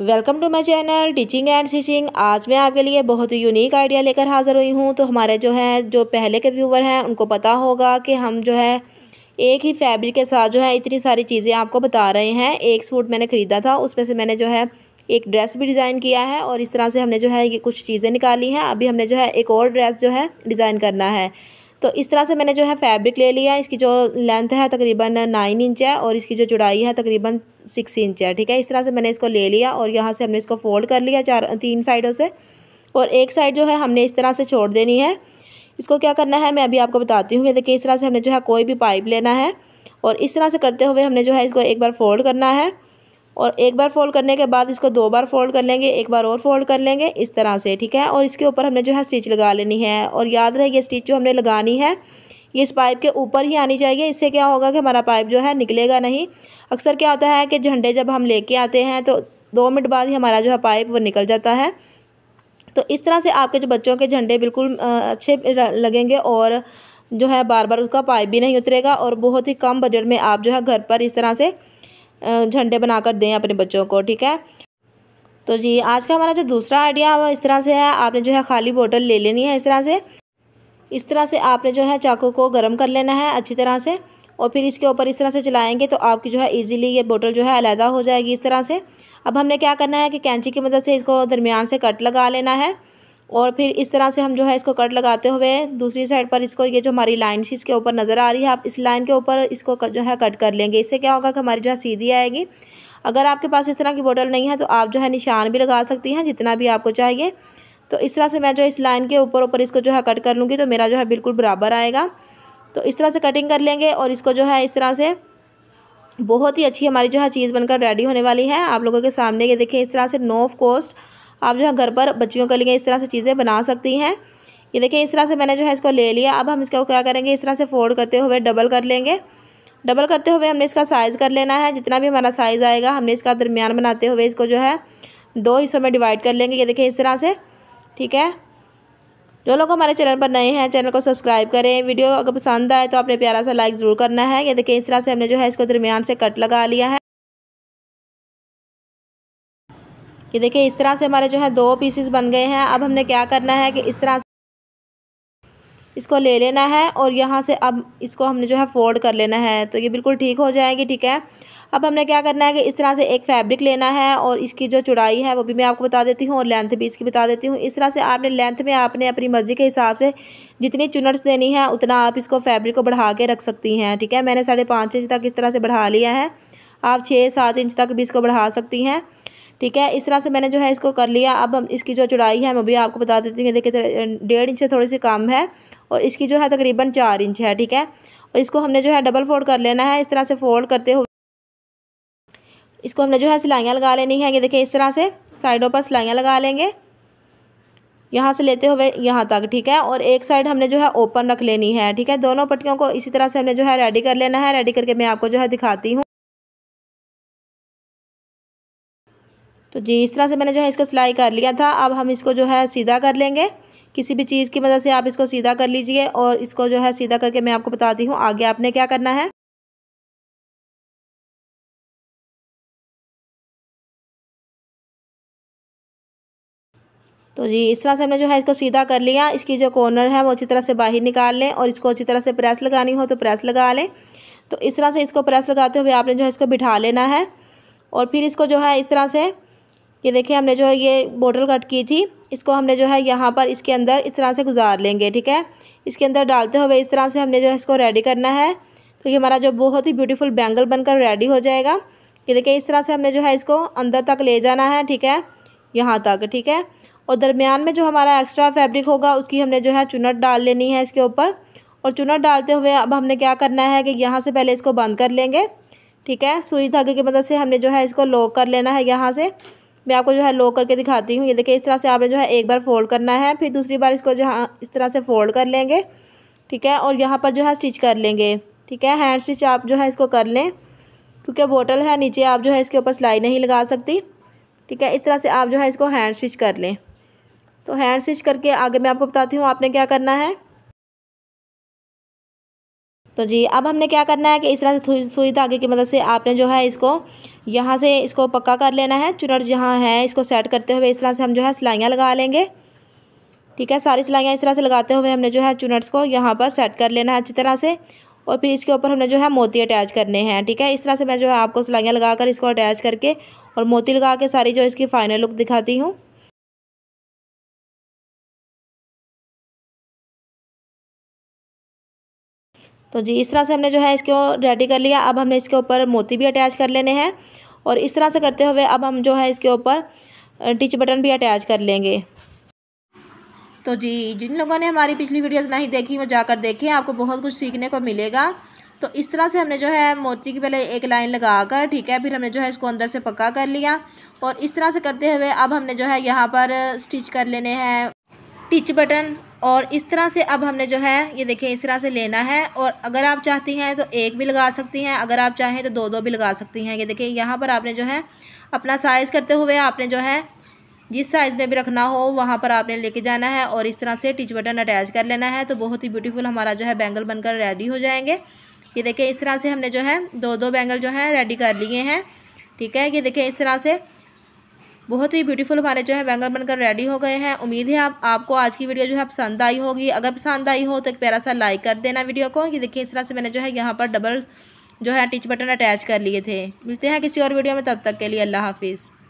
welcome to my channel teaching and stitching आज मैं आपके लिए बहुत ही यूनिक आइडिया लेकर हाज़िर हुई हूँ तो हमारे जो हैं जो पहले के व्यूवर हैं उनको पता होगा कि हम जो है एक ही फैब्रिक के साथ जो है इतनी सारी चीज़ें आपको बता रहे हैं एक सूट मैंने ख़रीदा था उसमें से मैंने जो है एक ड्रेस भी डिज़ाइन किया है और इस तरह से हमने जो है ये कुछ चीज़ें निकाली हैं अभी हमने जो है एक और ड्रेस जो है डिज़ाइन करना है तो इस तरह से मैंने जो है फैब्रिक ले लिया इसकी जो लेंथ है तकरीबन नाइन इंच है और इसकी जो चुड़ाई है तकरीबन सिक्स इंच है ठीक है इस तरह से मैंने इसको ले लिया और यहाँ से हमने इसको फोल्ड कर लिया चार तीन साइडों से और एक साइड जो है हमने इस तरह से छोड़ देनी है इसको क्या करना है मैं अभी आपको बताती हूँ देखिए इस तरह से हमने जो है कोई भी पाइप लेना है और इस तरह से करते हुए हमने जो है इसको एक बार फोल्ड करना है और एक बार फोल्ड करने के बाद इसको दो बार फोल्ड कर लेंगे एक बार और फोल्ड कर लेंगे इस तरह से ठीक है और इसके ऊपर हमने जो है स्टिच लगा लेनी है और याद रहे ये स्टिच जो हमने लगानी है ये इस पाइप के ऊपर ही आनी चाहिए इससे क्या होगा कि हमारा पाइप जो है निकलेगा नहीं अक्सर क्या होता है कि झंडे जब हम लेके आते हैं तो दो मिनट बाद ही हमारा जो है पाइप वो निकल जाता है तो इस तरह से आपके जो बच्चों के झंडे बिल्कुल अच्छे लगेंगे और जो है बार बार उसका पाइप भी नहीं उतरेगा और बहुत ही कम बजट में आप जो है घर पर इस तरह से झंडे बनाकर दें अपने बच्चों को ठीक है तो जी आज का हमारा जो दूसरा आइडिया इस तरह से है आपने जो है खाली बोतल ले लेनी है इस तरह से इस तरह से आपने जो है चाकू को गर्म कर लेना है अच्छी तरह से और फिर इसके ऊपर इस तरह से चलाएंगे तो आपकी जो है इजीली ये बोतल जो है अलहदा हो जाएगी इस तरह से अब हमने क्या करना है कि कैंची की मदद मतलब से इसको दरमियान से कट लगा लेना है और फिर इस तरह से हम जो है इसको कट लगाते हुए दूसरी साइड पर इसको ये जो हमारी लाइन सी इसके ऊपर नज़र आ रही है आप इस लाइन के ऊपर इसको जो है कट कर लेंगे इससे क्या होगा कि हमारी जो है सीधी आएगी अगर आपके पास इस तरह की बोतल नहीं है तो आप जो है निशान भी लगा सकती हैं जितना भी आपको चाहिए तो इस तरह से मैं जो इस लाइन के ऊपर ऊपर इसको जो है कट कर लूँगी तो मेरा जो है बिल्कुल बराबर आएगा तो इस तरह से कटिंग कर लेंगे और इसको जो है इस तरह से बहुत ही अच्छी हमारी जो है चीज़ बनकर रेडी होने वाली है आप लोगों के सामने ये देखें इस तरह से नो ऑफ कॉस्ट आप जो है घर पर बच्चियों के लिए इस तरह से चीज़ें बना सकती हैं ये देखिए इस तरह से मैंने जो है इसको ले लिया अब हम इसको क्या करेंगे इस तरह से फोल्ड करते हुए डबल कर लेंगे डबल करते हुए हमने इसका साइज़ कर लेना है जितना भी हमारा साइज़ आएगा हमने इसका दरमियान बनाते हुए इसको जो है दो हिस्सों में डिवाइड कर लेंगे ये देखिए इस तरह से ठीक है जो लोग हमारे चैनल पर नए हैं चैनल को सब्सक्राइब करें वीडियो अगर पसंद आए तो आपने प्यारा सा लाइक ज़रूर करना है ये देखिए इस तरह से हमने जो है इसको दरमियान से कट लगा लिया है ये देखिए इस तरह से हमारे जो है दो पीसेस बन गए हैं अब हमने क्या करना है कि इस तरह से इसको ले लेना है और यहाँ से अब इसको हमने जो है फोल्ड कर लेना है तो ये बिल्कुल ठीक हो जाएगी ठीक है अब हमने क्या करना है कि इस तरह से एक फैब्रिक लेना है और इसकी जो चुड़ाई है वो भी मैं आपको बता देती हूँ और लेंथ भी इसकी बता देती हूँ इस तरह से आपने लेंथ में आपने अपनी मर्ज़ी के हिसाब से जितनी चुनट्स देनी है उतना आप इसको फैब्रिक को बढ़ा के रख सकती हैं ठीक है मैंने साढ़े पाँच इंच तक इस तरह से बढ़ा लिया है आप छः सात इंच तक भी इसको बढ़ा सकती हैं ठीक है इस तरह से मैंने जो है इसको कर लिया अब हम इसकी जो चौड़ाई है मैं भी आपको बता देती हूँ देखिए डेढ़ इंच से थोड़ी सी कम है और इसकी जो है तकरीबन चार इंच है ठीक है और इसको हमने जो है डबल फोल्ड कर लेना है इस तरह से फोल्ड करते हुए इसको हमने जो है सिलाइयाँ लगा लेनी है ये देखिए इस तरह से साइडों पर सिलाइयाँ लगा लेंगे यहाँ से लेते हुए यहाँ तक ठीक है और एक साइड हमने जो है ओपन रख लेनी है ठीक है दोनों पट्टियों को इसी तरह से हमने जो है रेडी कर लेना है रेडी करके मैं आपको जो है दिखाती हूँ तो जी इस तरह से मैंने जो है इसको सिलाई कर लिया था अब हम इसको जो है सीधा कर लेंगे किसी भी चीज़ की मदद से आप इसको सीधा कर लीजिए और इसको जो है सीधा करके मैं आपको बताती हूँ आगे आपने क्या करना है तो जी इस तरह से हमने जो है इसको सीधा कर लिया इसकी जो कॉर्नर है वो अच्छी तरह से बाहर निकाल लें और इसको अच्छी तरह से प्रेस लगानी हो तो प्रेस लगा लें तो इस तरह से इसको प्रेस लगाते हुए आपने जो है इसको बिठा लेना है और फिर इसको जो है इस तरह से ये देखिए हमने जो है ये बोटल कट की थी इसको हमने जो है यहाँ पर इसके अंदर इस तरह से गुजार लेंगे ठीक है इसके अंदर डालते हुए इस तरह से हमने जो है इसको रेडी करना है तो ये हमारा जो बहुत ही ब्यूटीफुल बैंगल बनकर रेडी हो जाएगा ये देखिए इस तरह से हमने जो है इसको अंदर तक ले जाना है ठीक है यहाँ तक ठीक है और दरमियान में जो हमारा एक्स्ट्रा फैब्रिक होगा उसकी हमने जो है चुनट डाल लेनी है इसके ऊपर और चुनट डालते हुए अब हमने क्या करना है कि यहाँ से पहले इसको बंद कर लेंगे ठीक है सुई धागे की मदद मतलब से हमने जो है इसको लॉक कर लेना है यहाँ से मैं आपको जो है लो करके दिखाती हूँ ये देखिए इस तरह से आपने जो है एक बार फोल्ड करना है फिर दूसरी बार इसको जो हाँ, इस तरह से फोल्ड कर लेंगे ठीक है और यहाँ पर जो है स्टिच कर लेंगे ठीक है हैंड स्टिच आप जो है इसको कर लें क्योंकि बोटल है नीचे आप जो है इसके ऊपर सिलाई नहीं लगा सकती ठीक है इस तरह से आप जो है इसको हैंड स्टिच कर लें तो हैंड स्टिच करके आगे मैं आपको बताती हूँ आपने क्या करना है तो जी अब हमने क्या करना है कि इस तरह से सुई धागे की मदद मतलब से आपने जो है इसको यहाँ से इसको पक्का कर लेना है चुनर जहाँ है इसको सेट करते हुए इस तरह से हम जो है सिलाइयाँ लगा लेंगे ठीक है सारी सिलाइयाँ इस तरह से लगाते हुए हमने जो है चुनट्स को यहाँ पर सेट कर लेना है अच्छी तरह से और फिर इसके ऊपर हमने जो है मोती अटैच करने हैं ठीक है इस तरह से मैं जो है आपको सिलाइयाँ लगा कर इसको अटैच करके और मोती लगा के सारी जो इसकी फ़ाइनल लुक दिखाती हूँ तो जी इस तरह से हमने जो है इसको रेडी कर लिया अब हमने इसके ऊपर मोती भी अटैच कर लेने हैं और इस तरह से करते हुए अब हम जो है इसके ऊपर टिच बटन भी अटैच कर लेंगे तो जी जिन लोगों ने हमारी पिछली वीडियोस नहीं देखी वो जाकर देखें आपको बहुत कुछ सीखने को मिलेगा तो इस तरह से हमने जो है मोती की पहले एक लाइन लगा कर ठीक है फिर हमने जो है इसको अंदर से पक्का कर लिया और इस तरह से करते हुए अब हमने जो है यहाँ पर स्टिच कर लेने हैं टिच बटन और इस तरह से अब हमने जो है ये देखें इस तरह से लेना है और अगर आप चाहती हैं तो एक भी लगा सकती हैं अगर आप चाहें तो दो दो भी लगा सकती हैं ये देखें यहाँ पर आपने जो है अपना साइज़ करते हुए आपने जो है जिस साइज़ में भी रखना हो वहाँ पर आपने लेके जाना है और इस तरह से टिच बटन अटैच कर लेना है तो बहुत ही ब्यूटीफुल हमारा जो है बैंगल बनकर रेडी हो जाएंगे ये देखें इस तरह से हमने जो है दो दो बैंगल जो है रेडी कर लिए हैं ठीक है ये देखें इस तरह से बहुत ही ब्यूटीफुल हमारे जो है बैंगल बनकर रेडी हो गए हैं उम्मीद है आप आपको आज की वीडियो जो है पसंद आई होगी अगर पसंद आई हो तो एक प्यारा सा लाइक कर देना वीडियो को ये देखिए इस तरह से मैंने जो है यहाँ पर डबल जो है टिच बटन अटैच कर लिए थे मिलते हैं किसी और वीडियो में तब तक के लिए अल्लाह हाफिज़